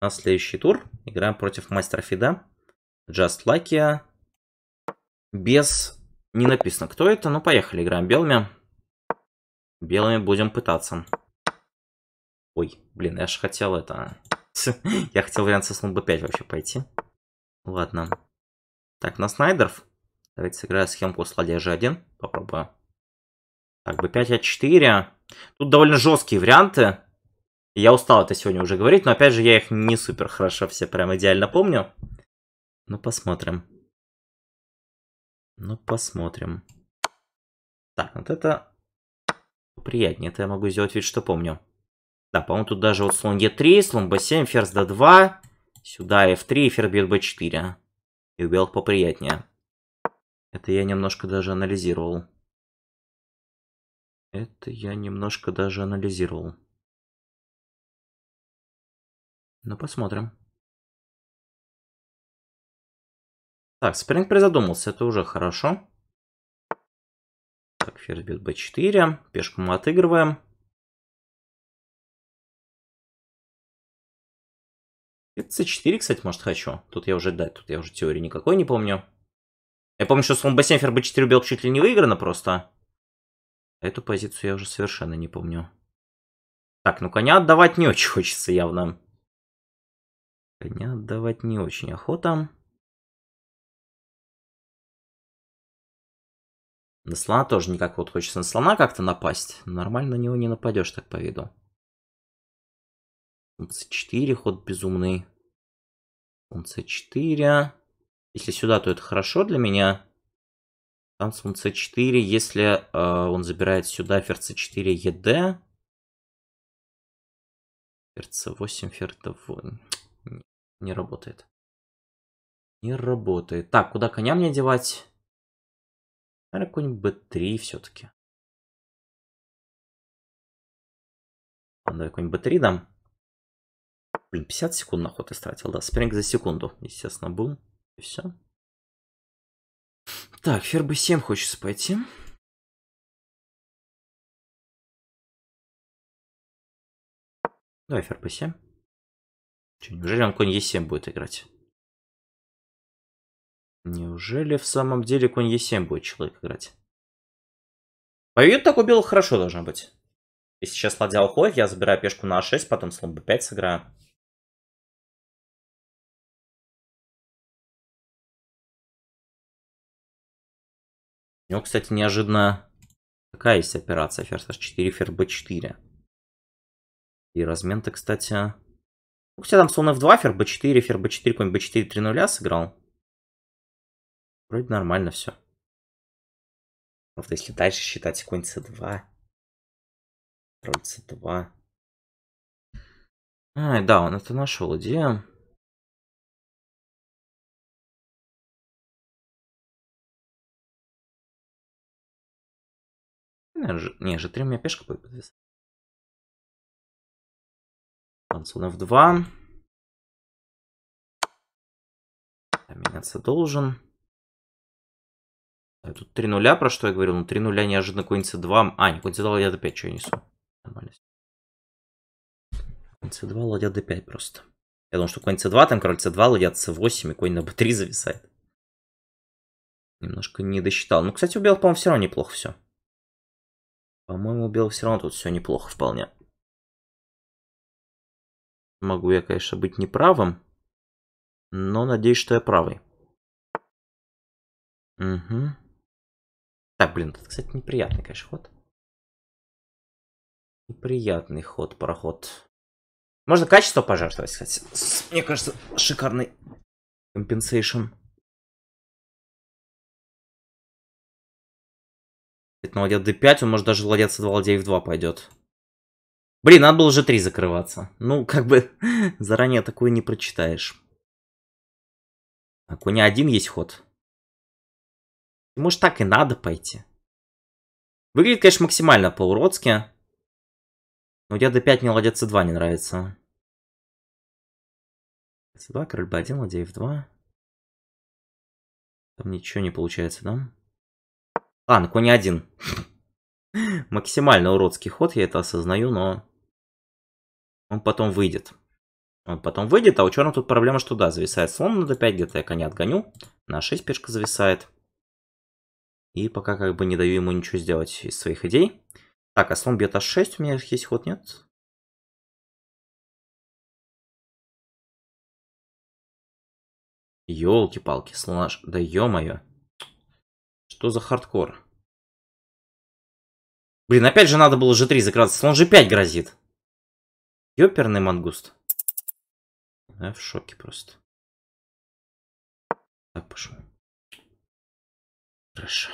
на следующий тур. Играем против мастера Фида. Just Lucky. Без... Не написано, кто это. Ну, поехали, играем белыми. Белыми будем пытаться. Ой, блин, я же хотел это... я хотел вариант со слон b5 вообще пойти. Ладно. Так, на снайдеров. Давайте сыграем схемку сладья g1. Попробую. Так, b5, a4. А Тут довольно жесткие варианты. Я устал это сегодня уже говорить, но опять же я их не супер хорошо все прям идеально помню. Ну посмотрим. Ну посмотрим. Так, вот это приятнее. Это я могу сделать вид, что помню. Да, по-моему, тут даже вот слон Е3, слон Б7, ферзь Д2. Сюда ф 3 и ферзь бьет Б4. И у белых поприятнее. Это я немножко даже анализировал. Это я немножко даже анализировал. Ну, посмотрим. Так, спринг призадумался, это уже хорошо. Так, ферзь бьет b4, пешку мы отыгрываем. c4, кстати, может, хочу. Тут я уже, да, тут я уже теории никакой не помню. Я помню, что слон b7, ферзь b4 убил чуть ли не выиграно просто. А эту позицию я уже совершенно не помню. Так, ну коня отдавать не очень хочется явно. Коня отдавать не очень охота. На слона тоже никак вот хочется на слона как-то напасть. Нормально на него не нападешь так по виду. c4 ход безумный. Слон c4. Если сюда, то это хорошо для меня. Там слон c4. Если э, он забирает сюда ферзь c4 ед. Ферзь c8, ферзь d8. Не работает. Не работает. Так, куда коня мне девать? Наверное, какой-нибудь b3 все-таки. А, давай какой-нибудь b3 дам. Блин, 50 секунд на ход истратил, да. спринг за секунду, естественно, был. И все. Так, фер b7 хочется пойти. Давай фер b7. Че, неужели он конь Е7 будет играть? Неужели в самом деле конь Е7 будет человек играть? Повет такой белых хорошо должно быть. Если сейчас ладья уходит, я забираю пешку на А6, потом слон Б5 сыграю. У него, кстати, неожиданно такая есть операция. Ферзь H4, ферзь B4. И размен-то, кстати, у ну, тебя там слон f2, ферзь b4, ферзь b4, какой-нибудь b4 3 0 сыграл. Вроде нормально все. Правда, если дальше считать конь c2. Король c2. Ай, да, он это нашел идею. Не, же 3 у меня пешка будет подвисать. Антон F2. Меняться должен. Э, тут 3 нуля, про что я говорил? Ну, 3 нуля неожиданно конь c2. А, не, конь c2, ладья d5, что я несу? Нормально. Конь c2, ладья d5 просто. Я думал, что конь c2, там король c2, ладья c8, и конь на b3 зависает. Немножко не досчитал. Ну, кстати, у белых, по-моему, все равно неплохо все. По-моему, у белых все равно тут все неплохо вполне. Могу я, конечно, быть неправым, но надеюсь, что я правый. Угу. Так, блин, это, кстати, неприятный, конечно, ход. Неприятный ход, проход. Можно качество пожертвовать, кстати. Мне кажется, шикарный компенсейшн. Это на ладья d5, он может даже ладья c2, ладья f2 пойдет. Блин, надо было уже три закрываться. Ну, как бы заранее такое не прочитаешь. А коня один есть ход. Может, так и надо пойти. Выглядит, конечно, максимально по-уродски. Но я до 5 мне ладья c2 не нравится. c2, король b1, ладья f2. Там ничего не получается, да? Ладно, конь один. Максимально уродский ход, я это осознаю, но он потом выйдет. Он потом выйдет, а у черного тут проблема, что да, зависает слон на d5, где-то я коня отгоню. На 6 пешка зависает. И пока как бы не даю ему ничего сделать из своих идей. Так, а слон бьет h6, у меня есть ход, нет? Ёлки-палки, слон аж... Да ё-моё. Что за хардкор? Блин, опять же надо было g3 закрываться. Слон g5 грозит. Ёперный мангуст. Я в шоке просто. Так, пошел. Хорошо.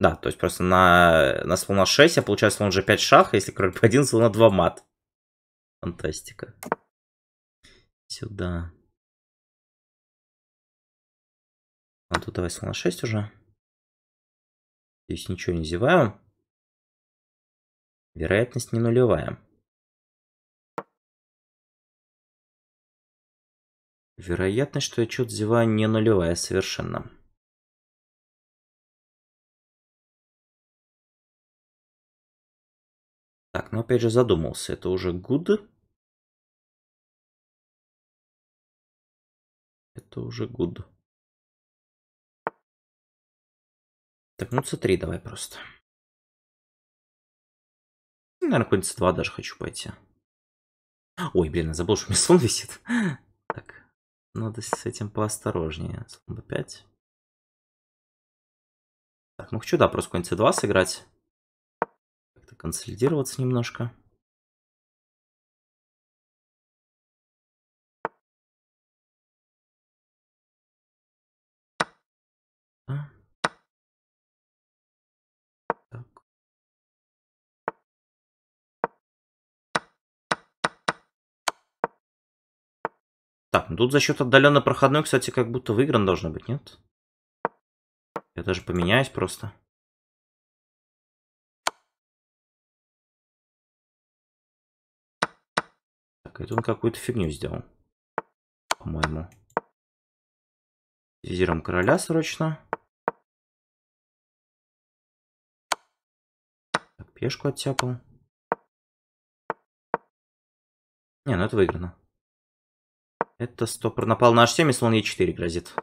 Да, то есть просто на, на слона 6, а получается он же 5 шах, если король b1, слона 2 мат. Фантастика. Сюда. А тут давай слона 6 уже. Здесь ничего не зеваю вероятность не нулевая. Вероятность, что я чё-то зеваю, не нулевая совершенно. Так, ну опять же задумался, это уже good? Это уже good. Так, ну c3 давай просто. Наверное, какой-нибудь 2 даже хочу пойти. Ой, блин, я забыл, что у меня слон висит. Так, надо с этим поосторожнее. Слон b5. Так, ну хочу, да, просто какой-нибудь 2 сыграть. Как-то консолидироваться немножко. А? Так, ну тут за счет отдаленно проходной, кстати, как будто выигран должно быть, нет? Я даже поменяюсь просто. Так, это он какую-то фигню сделал. По-моему. Визиром короля срочно. Так, пешку оттяпал. Не, ну это выиграно. Это стопор напал на h7, и слон e4 грозит.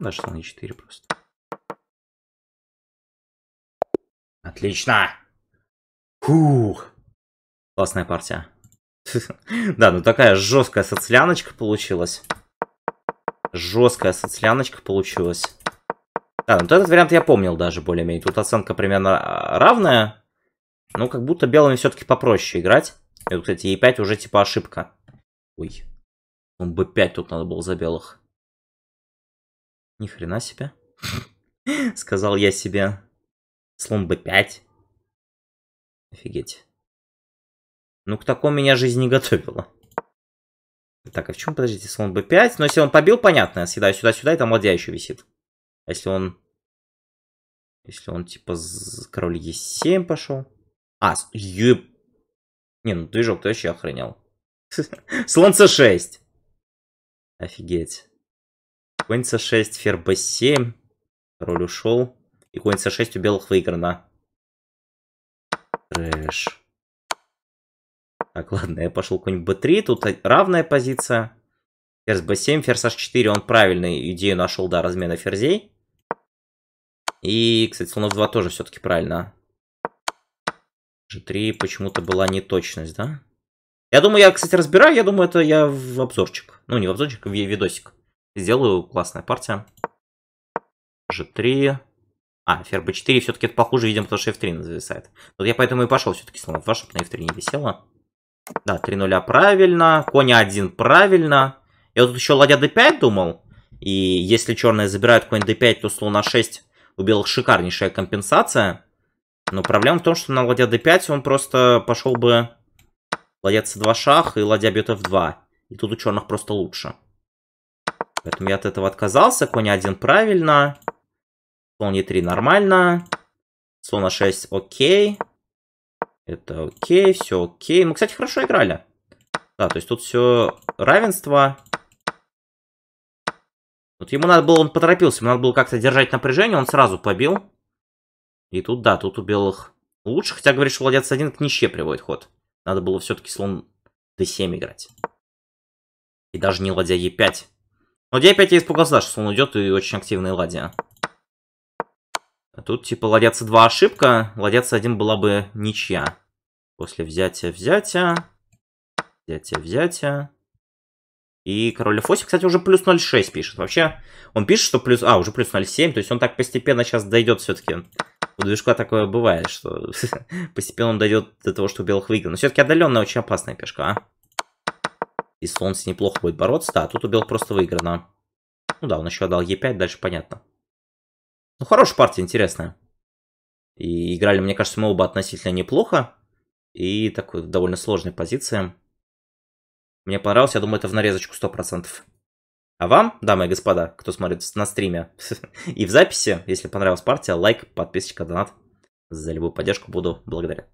Даже слон e4 просто. Отлично! Фух! Классная партия. Да, ну такая жесткая соцляночка получилась. Жесткая соцляночка получилась. Да, ну этот вариант я помнил даже более-менее. Тут оценка примерно а, равная. Ну как будто белыми все-таки попроще играть. Это, кстати, Е5 уже типа ошибка. Ой. Он Б5 тут надо было за белых. Ни хрена себе. Сказал я себе. Слон Б5. Офигеть. Ну, к такому меня жизнь не готовила. Так, а в чем, подождите, слон b5? Но ну, если он побил, понятно, я съедаю сюда-сюда, и там ладья еще висит. А если он... Если он, типа, король e7 пошел... А, еб... Не, ну движок, ты вообще охренел. Солнце 6. Офигеть. Конь с 6 ферзь b7. Король ушел. И конь с 6 у белых выиграно. Трэш. Так, ладно, я пошел конь б 3 Тут равная позиция. Ферзь б 7 ферзь h4. Он правильную идею нашел, да, размена ферзей. И, кстати, слонов 2 тоже все-таки правильно. G3 почему-то была неточность, да? Я думаю, я, кстати, разбираю. Я думаю, это я в обзорчик. Ну, не в обзорчик, в видосик. Сделаю классная партия. G3. А, ферзь b4 все-таки это похуже, видимо, потому что f3 зависает. Вот я поэтому и пошел все-таки слон f2, чтобы на f3 не висело. Да, 3 0 правильно, коня 1 правильно. Я тут еще ладья d5 думал. И если черные забирают конь d5, то слон a6 у белых шикарнейшая компенсация. Но проблема в том, что на ладья d5 он просто пошел бы ладья c2 шах и ладья бьет f2. И тут у черных просто лучше. Поэтому я от этого отказался. Конь 1 правильно. Слон e3 нормально. Слон a6 окей. Это окей, все окей. Мы, кстати, хорошо играли. Да, то есть тут все равенство. Вот ему надо было, он поторопился, ему надо было как-то держать напряжение, он сразу побил. И тут, да, тут у белых ну, лучше. Хотя, говоришь, что владелец один к ничье приводит ход. Надо было все-таки слон d7 играть. И даже не ладья e5. Ладья e5 я испугался, да, что слон уйдет, и очень активная ладья. А тут, типа, ладья c2 ошибка, ладья c1 была бы ничья. После взятия-взятия, взятия-взятия. И король f8, кстати, уже плюс 0,6 пишет. Вообще, он пишет, что плюс... А, уже плюс 0,7, то есть он так постепенно сейчас дойдет все-таки у движка такое бывает, что постепенно он дойдет до того, что белых выиграл. Но все-таки отдаленная очень опасная пешка. А. И солнце неплохо будет бороться, да, тут у белых просто выиграно. Ну да, он еще отдал Е5, дальше понятно. Ну, хорошая партия, интересная. И играли, мне кажется, мы оба относительно неплохо. И такой довольно сложной позиции. Мне понравилось, я думаю, это в нарезочку 100%. А вам, дамы и господа, кто смотрит на стриме и в записи, если понравилась партия, лайк, подписочка, донат. За любую поддержку буду благодарен.